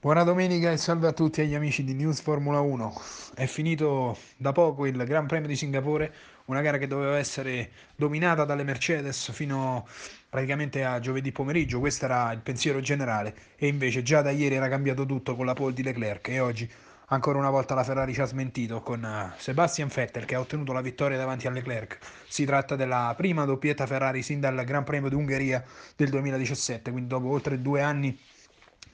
Buona domenica e salve a tutti agli amici di News Formula 1. È finito da poco il Gran Premio di Singapore, una gara che doveva essere dominata dalle Mercedes fino praticamente a giovedì pomeriggio, questo era il pensiero generale e invece già da ieri era cambiato tutto con la pole di Leclerc e oggi ancora una volta la Ferrari ci ha smentito con eh, Sebastian Vettel che ha ottenuto la vittoria davanti a Leclerc. Si tratta della prima doppietta Ferrari sin dal Gran Premio d'Ungheria del 2017, quindi dopo oltre due anni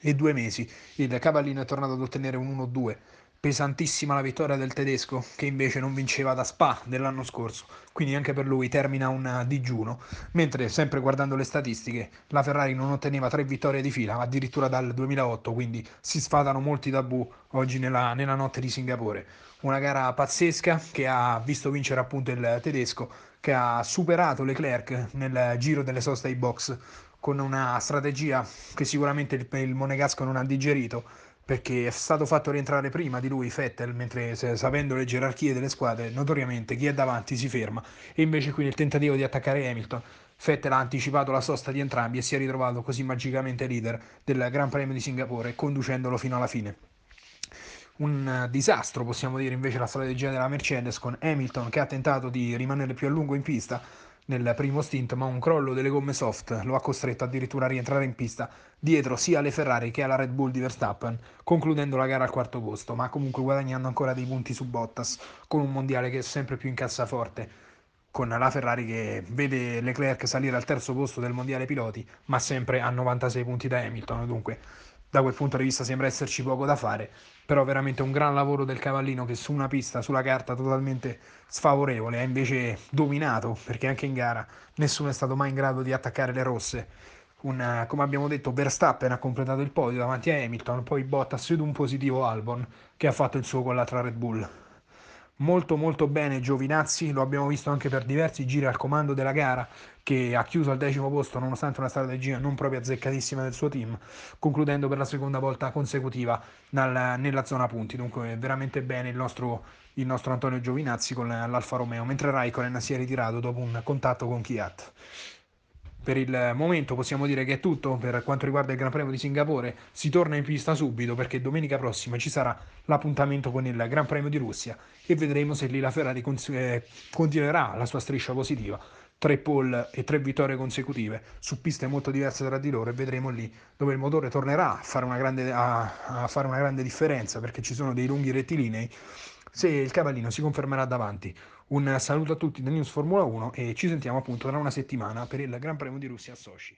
e due mesi. Il Cavallino è tornato ad ottenere un 1-2. Pesantissima la vittoria del tedesco, che invece non vinceva da Spa dell'anno scorso, quindi anche per lui termina un digiuno. Mentre, sempre guardando le statistiche, la Ferrari non otteneva tre vittorie di fila, addirittura dal 2008, quindi si sfatano molti tabù oggi nella, nella notte di Singapore. Una gara pazzesca che ha visto vincere appunto il tedesco, che ha superato Leclerc nel giro delle soste ai box con una strategia che sicuramente il, il Monegasco non ha digerito perché è stato fatto rientrare prima di lui Fettel, mentre sapendo le gerarchie delle squadre, notoriamente chi è davanti si ferma. E invece qui nel tentativo di attaccare Hamilton, Fettel ha anticipato la sosta di entrambi e si è ritrovato così magicamente leader del Gran Premio di Singapore, conducendolo fino alla fine. Un eh, disastro, possiamo dire, invece la strategia della Mercedes con Hamilton che ha tentato di rimanere più a lungo in pista, nel primo stint, ma un crollo delle gomme soft lo ha costretto addirittura a rientrare in pista dietro sia alle Ferrari che alla Red Bull di Verstappen, concludendo la gara al quarto posto, ma comunque guadagnando ancora dei punti su Bottas con un mondiale che è sempre più in cassaforte con la Ferrari che vede Leclerc salire al terzo posto del mondiale piloti, ma sempre a 96 punti da Hamilton, dunque da quel punto di vista sembra esserci poco da fare, però veramente un gran lavoro del Cavallino che su una pista, sulla carta totalmente sfavorevole, ha invece dominato, perché anche in gara nessuno è stato mai in grado di attaccare le rosse. Una, come abbiamo detto, Verstappen ha completato il podio davanti a Hamilton, poi Bottas ed un positivo Albon che ha fatto il suo con l'altra Red Bull molto molto bene Giovinazzi, lo abbiamo visto anche per diversi giri al comando della gara che ha chiuso al decimo posto nonostante una strategia non proprio azzeccatissima del suo team, concludendo per la seconda volta consecutiva dal, nella zona punti. Dunque veramente bene il nostro, il nostro Antonio Giovinazzi con l'Alfa Romeo, mentre Raikkonen si è ritirato dopo un contatto con Kiat per il momento possiamo dire che è tutto per quanto riguarda il Gran Premio di Singapore. Si torna in pista subito perché domenica prossima ci sarà l'appuntamento con il Gran Premio di Russia e vedremo se lì la Ferrari cons- eh, continuerà la sua striscia positiva. Tre pole e tre vittorie consecutive su piste molto diverse tra di loro e vedremo lì dove il motore tornerà a fare una grande, a, a fare una grande differenza perché ci sono dei lunghi rettilinei se il cavallino si confermerà davanti un saluto a tutti da News Formula 1 e ci sentiamo appunto tra una settimana per il Gran Premio di Russia a Sochi.